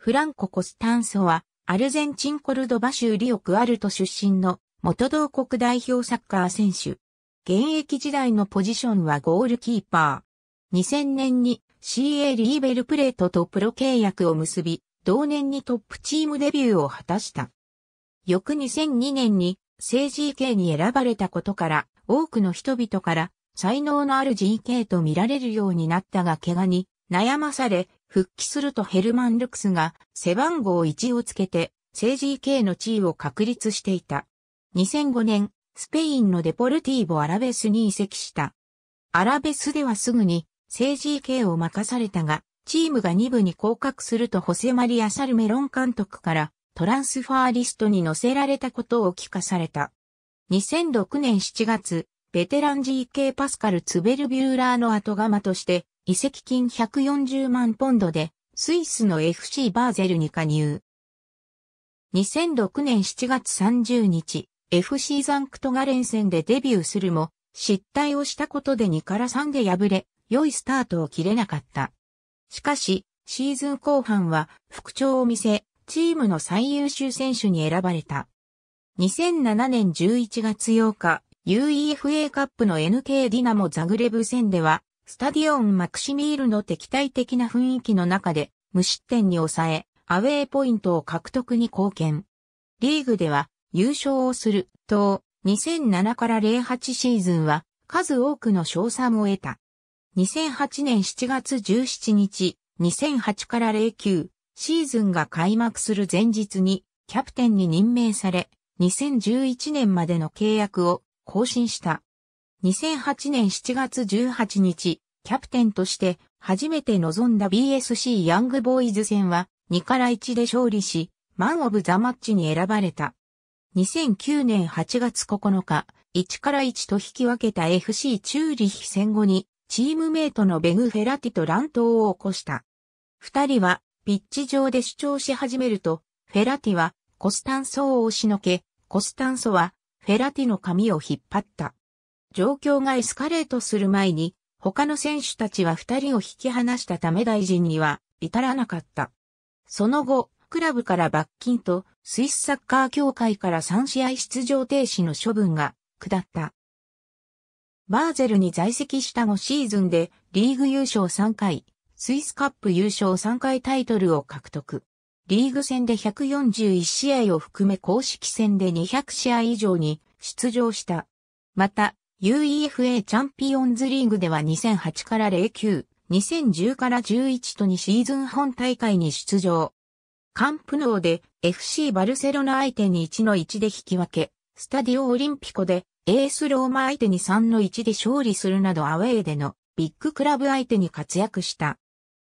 フランコ・コスタンソは、アルゼンチンコルドバ州リオクアルト出身の元同国代表サッカー選手。現役時代のポジションはゴールキーパー。2000年に CA リーベルプレートとプロ契約を結び、同年にトップチームデビューを果たした。翌2002年に政 GK に選ばれたことから、多くの人々から才能のある GK と見られるようになったが怪我に悩まされ、復帰するとヘルマン・ルクスが背番号1をつけて政治系の地位を確立していた。2005年、スペインのデポルティーボ・アラベスに移籍した。アラベスではすぐに政治系を任されたが、チームが2部に降格するとホセマリア・サルメロン監督からトランスファーリストに乗せられたことを聞かされた。2006年7月、ベテラン GK パスカル・ツベルビューラーの後釜として移籍金140万ポンドで、スイスの FC バーゼルに加入。2006年7月30日、FC ザンクトガレン戦でデビューするも、失態をしたことで2から3で敗れ、良いスタートを切れなかった。しかし、シーズン後半は復調を見せ、チームの最優秀選手に選ばれた。2007年11月8日、UEFA カップの NK ディナモザグレブ戦では、スタディオン・マクシミールの敵対的な雰囲気の中で無失点に抑え、アウェーポイントを獲得に貢献。リーグでは優勝をすると、2007から08シーズンは数多くの賞賛を得た。2008年7月17日、2008から09シーズンが開幕する前日にキャプテンに任命され、2011年までの契約を更新した。2008年7月18日、キャプテンとして初めて臨んだ BSC ヤングボーイズ戦は2から1で勝利し、マンオブザマッチに選ばれた。2009年8月9日、1から1と引き分けた FC チューリヒ戦後に、チームメイトのベグ・フェラティと乱闘を起こした。二人は、ピッチ上で主張し始めると、フェラティは、コスタンソを押しのけ、コスタンソは、フェラティの髪を引っ張った。状況がエスカレートする前に、他の選手たちは二人を引き離したため大臣には至らなかった。その後、クラブから罰金とスイスサッカー協会から3試合出場停止の処分が下った。バーゼルに在籍した後シーズンでリーグ優勝3回、スイスカップ優勝3回タイトルを獲得。リーグ戦で141試合を含め公式戦で200試合以上に出場した。また、UEFA チャンピオンズリーグでは2008から09、2010から11と2シーズン本大会に出場。カンプノーで FC バルセロナ相手に1の1で引き分け、スタディオオリンピコでエースローマ相手に3の1で勝利するなどアウェーでのビッグクラブ相手に活躍した。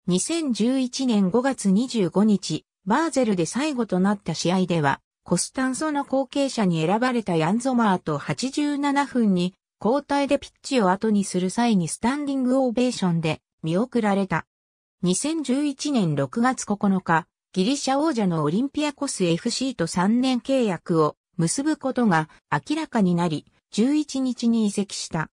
2011年5月25日、バーゼルで最後となった試合では、コスタンソの後継者に選ばれたヤンゾマーと87分に交代でピッチを後にする際にスタンディングオーベーションで見送られた。2011年6月9日、ギリシャ王者のオリンピアコス FC と3年契約を結ぶことが明らかになり、11日に移籍した。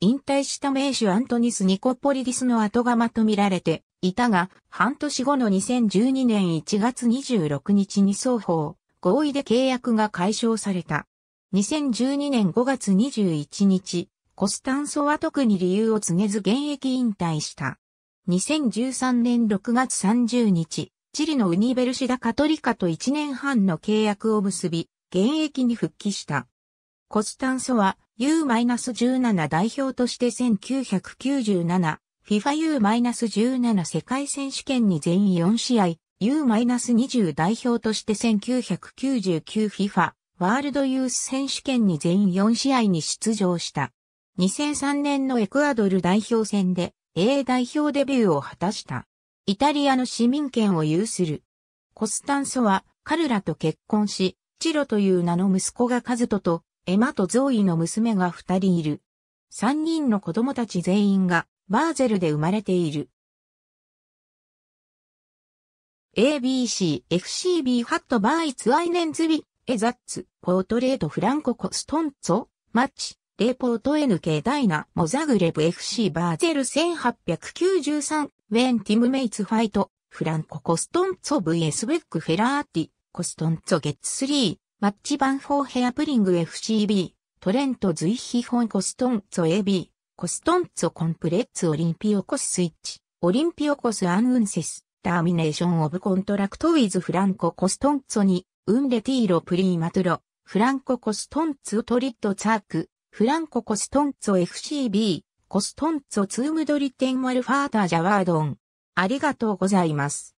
引退した名手アントニス・ニコポリディスの後釜と見られていたが、半年後の2012年1月26日に双方、合意で契約が解消された。2012年5月21日、コスタンソは特に理由を告げず現役引退した。2013年6月30日、チリのウニベルシダカトリカと1年半の契約を結び、現役に復帰した。コスタンソは U-17 代表として1997、FIFA U-17 世界選手権に全4試合、U-20 代表として1999 FIFA ワールドユース選手権に全4試合に出場した。2003年のエクアドル代表戦で A 代表デビューを果たした。イタリアの市民権を有する。コスタンソはカルラと結婚し、チロという名の息子がカズトとエマとゾーイの娘が二人いる。三人の子供たち全員がバーゼルで生まれている。ABC、FCB ハットバーイツアイネンズビ。エザッツ、ポートレートフランココストンツォ、マッチ、レポート NK ダイナ、モザグレブ FC バーゼル1893、ウェンティムメイツファイト、フランココストンツォ VS ウェックフェラーティ、コストンツォゲッツ3、マッチバン、フォー、ヘアプリング FCB、トレント随ヒフォンコストンツォ AB、コストンツォコンプレッツオリンピオコススイッチ、オリンピオコスアンウンセス、ターミネーションオブコントラクトウィズフランココストンツォ2、ウンレティーロプリーマトロ、フランココストンツオトリッドツァーク、フランココストンツオ FCB、コストンツオツームドリテンマルファータジャワードン。ありがとうございます。